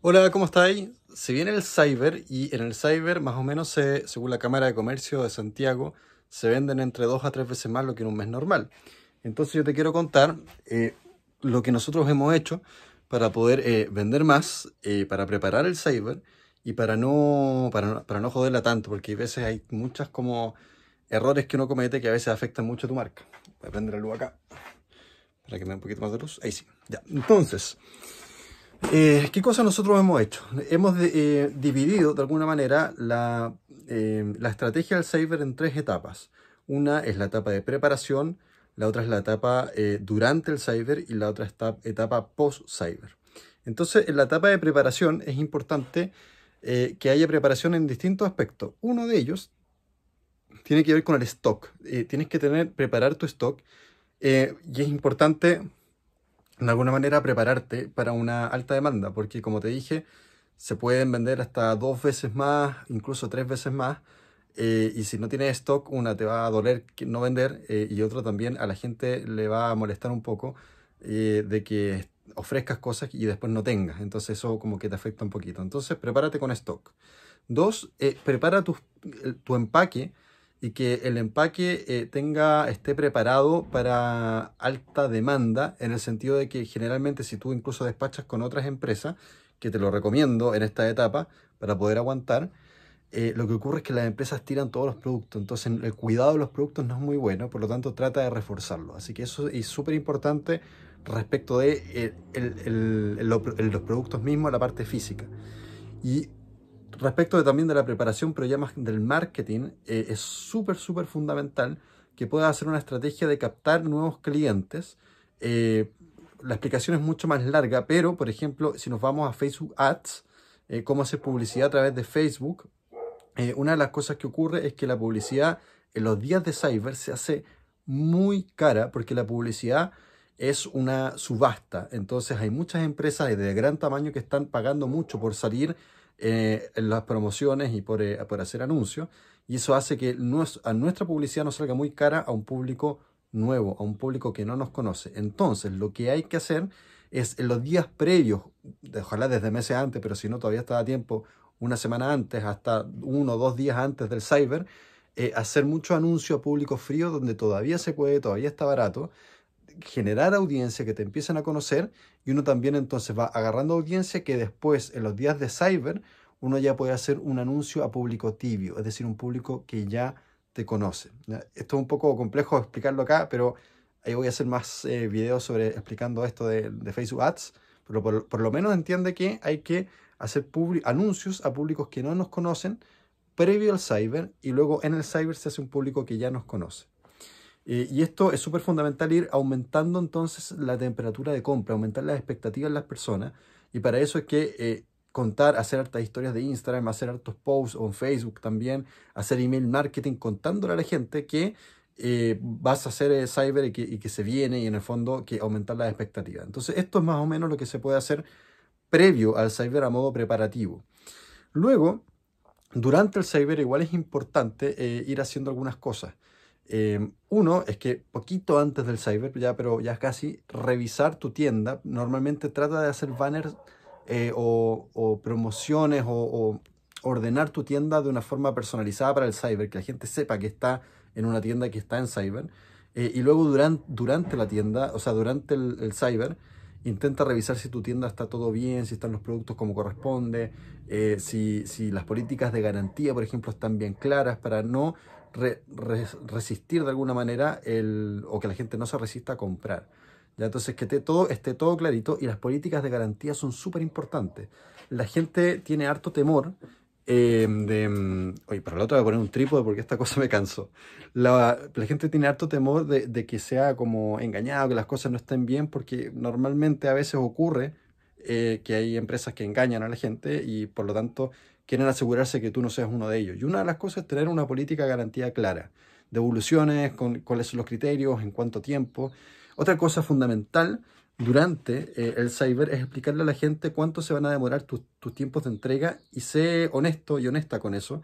Hola, ¿cómo estáis? Se viene el cyber y en el cyber más o menos según la Cámara de Comercio de Santiago se venden entre dos a tres veces más lo que en un mes normal. Entonces yo te quiero contar eh, lo que nosotros hemos hecho para poder eh, vender más, eh, para preparar el cyber y para no, para, no joderla tanto, porque a veces hay muchas como errores que uno comete que a veces afectan mucho a tu marca. Voy a prender la luz acá para que me dé un poquito más de luz. Ahí sí. Ya. Entonces, eh, ¿Qué cosa nosotros hemos hecho? Hemos eh, dividido de alguna manera eh, la, estrategia del cyber en tres etapas. Una es la etapa de preparación, la otra es la etapa durante el cyber y la otra es etapa post cyber Entonces, en la etapa de preparación es importante que haya preparación en distintos aspectos. Uno de ellos tiene que ver con el stock. tienes que tener, preparar tu stock y es importante de alguna manera prepararte para una alta demanda, porque como te dije, se pueden vender hasta dos veces más, incluso tres veces más, eh, y si no tienes stock, una te va a doler no vender eh, y otra también a la gente le va a molestar un poco eh, de que ofrezcas cosas y después no tengas. Entonces eso como que te afecta un poquito. Entonces prepárate con stock. Dos, prepara tu, tu empaque y que el empaque eh, tenga, esté preparado para alta demanda, en el sentido de que generalmente si tú incluso despachas con otras empresas, que te lo recomiendo en esta etapa para poder aguantar, eh, lo que ocurre es que las empresas tiran todos los productos, entonces el cuidado de los productos no es muy bueno, por lo tanto trata de reforzarlo. Así que eso es súper importante respecto de eh, los productos mismos, la parte física. Y respecto también de la preparación, pero ya más del marketing, eh, es súper, súper fundamental que puedas hacer una estrategia de captar nuevos clientes. Eh, la explicación es mucho más larga, pero por ejemplo, si nos vamos a Facebook Ads, eh, cómo hacer publicidad a través de Facebook, una de las cosas que ocurre es que la publicidad en los días de Cyber se hace muy cara porque la publicidad es una subasta. Entonces hay muchas empresas de gran tamaño que están pagando mucho por salir eh, en las promociones y eh, por, hacer anuncios. Y eso hace que a nuestra publicidad nos salga muy cara a un público nuevo, a un público que no nos conoce. Entonces, lo que hay que hacer es en los días previos, ojalá desde meses antes, pero si no todavía está a tiempo, una semana antes, hasta uno o dos días antes del cyber, eh, hacer mucho anuncio a público frío donde todavía se puede, todavía está barato, generar audiencia, que te empiecen a conocer y uno también entonces va agarrando audiencia que después en los días de cyber uno ya puede hacer un anuncio a público tibio, es decir, un público que ya te conoce. Esto es un poco complejo explicarlo acá, pero ahí voy a hacer más eh, videos sobre explicando esto de, Facebook Ads, pero por, lo menos entiende que hay que hacer anuncios a públicos que no nos conocen previo al cyber y luego en el cyber se hace un público que ya nos conoce. Eh, y esto es súper fundamental ir aumentando entonces la temperatura de compra, aumentar las expectativas de las personas. Y para eso es que eh, contar, hacer hartas historias de Instagram, hacer hartos posts en Facebook también, hacer email marketing contándole a la gente que eh, vas a hacer cyber y que, se viene y en el fondo que aumentar las expectativas. Entonces esto es más o menos lo que se puede hacer previo al cyber a modo preparativo. Luego, durante el cyber igual es importante ir haciendo algunas cosas. Em, uno es que poquito antes del cyber, ya, pero ya casi, revisar tu tienda. Normalmente trata de hacer banners eh, o, promociones o, ordenar tu tienda de una forma personalizada para el cyber, que la gente sepa que está en una tienda que está en cyber. Eh, y luego durante, durante la tienda, o sea, durante el, cyber, intenta revisar si tu tienda está todo bien, si están los productos como corresponde, eh, si, si las políticas de garantía, por ejemplo, están bien claras para no resistir de alguna manera el, o que la gente no se resista a comprar. ¿ya? Entonces, que te, todo, esté todo clarito y las políticas de garantía son súper importantes. La gente tiene harto temor em, de... Mm, oye, para el otro voy a poner un trípode porque esta cosa me cansó. La, gente tiene harto temor de, que sea como engañado, que las cosas no estén bien, porque normalmente a veces ocurre eh, que hay empresas que engañan a la gente y por lo tanto Quieren asegurarse que tú no seas uno de ellos. Y una de las cosas es tener una política de garantía clara. Devoluciones, con, cuáles son los criterios, en cuánto tiempo. Otra cosa fundamental durante eh, el cyber es explicarle a la gente cuánto se van a demorar tus, tiempos de entrega y sé honesto y honesta con eso.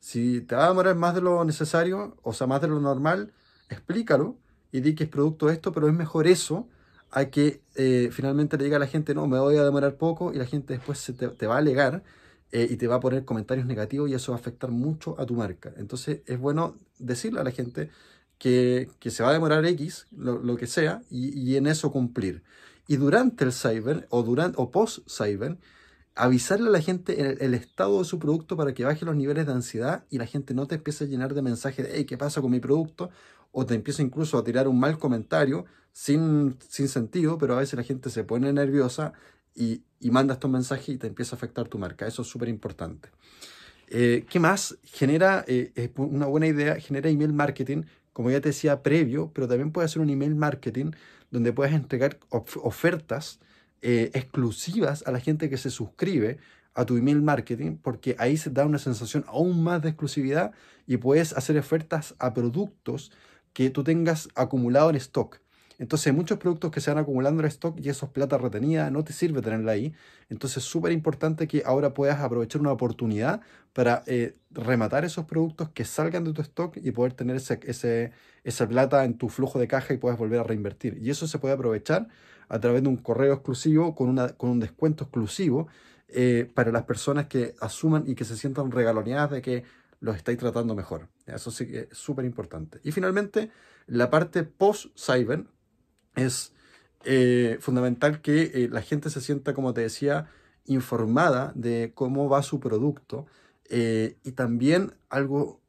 Si te va a demorar más de lo necesario, o sea, más de lo normal, explícalo y di que es producto de esto, pero es mejor eso a que eh, finalmente le diga a la gente, no, me voy a demorar poco y la gente después se te va a alegar eh, y te va a poner comentarios negativos y eso va a afectar mucho a tu marca. Entonces es bueno decirle a la gente que, se va a demorar X, lo, que sea, y, en eso cumplir. Y durante el cyber o, durante, o post cyber, avisarle a la gente el, el, estado de su producto para que baje los niveles de ansiedad y la gente no te empiece a llenar de mensajes de, hey, ¿qué pasa con mi producto? O te empiece incluso a tirar un mal comentario sin, sin sentido, pero a veces la gente se pone nerviosa y, mandas manda estos mensajes y te empieza a afectar tu marca. Eso es súper importante. Eh, ¿Qué más? Genera eh, una buena idea, genera email marketing, como ya te decía previo, pero también puedes hacer un email marketing donde puedes entregar ofertas eh, exclusivas a la gente que se suscribe a tu email marketing, porque ahí se da una sensación aún más de exclusividad y puedes hacer ofertas a productos que tú tengas acumulado en stock. Entonces hay muchos productos que se van acumulando en el stock y eso plata retenida, no te sirve tenerla ahí. Entonces es súper importante que ahora puedas aprovechar una oportunidad para eh, rematar esos productos que salgan de tu stock y poder tener ese, ese, esa plata en tu flujo de caja y puedas volver a reinvertir. Y eso se puede aprovechar a través de un correo exclusivo con, una, con un descuento exclusivo eh, para las personas que asuman y que se sientan regaloneadas de que los estáis tratando mejor. Eso sí que es súper importante. Y finalmente, la parte post-Cyber, es eh, fundamental que eh, la gente se sienta, como te decía, informada de cómo va su producto eh, y también algo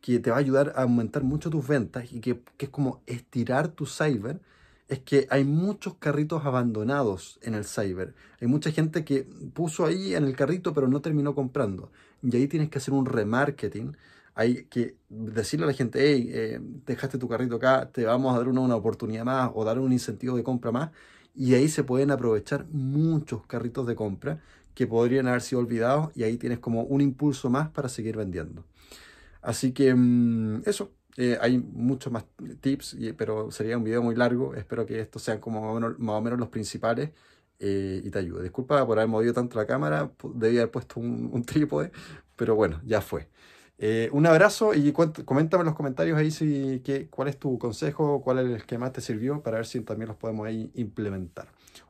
que te va a ayudar a aumentar mucho tus ventas y que, que es como estirar tu cyber, es que hay muchos carritos abandonados en el cyber. Hay mucha gente que puso ahí en el carrito pero no terminó comprando. Y ahí tienes que hacer un remarketing hay que decirle a la gente, hey, eh, dejaste tu carrito acá, te vamos a dar una, oportunidad más o dar un incentivo de compra más. Y ahí se pueden aprovechar muchos carritos de compra que podrían haber sido olvidados y ahí tienes como un impulso más para seguir vendiendo. Así que mm, eso, eh, hay muchos más tips, pero sería un video muy largo. Espero que estos sean como más o menos, los principales eh, y te ayude. Disculpa por haber movido tanto la cámara, debí haber puesto un, un trípode, pero bueno, ya fue. Eh, un abrazo y coméntame en los comentarios ahí si, que, cuál es tu consejo, cuál es el que más te sirvió para ver si también los podemos ahí implementar.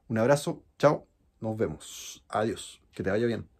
Un abrazo, chao, nos vemos. Adiós, que te vaya bien.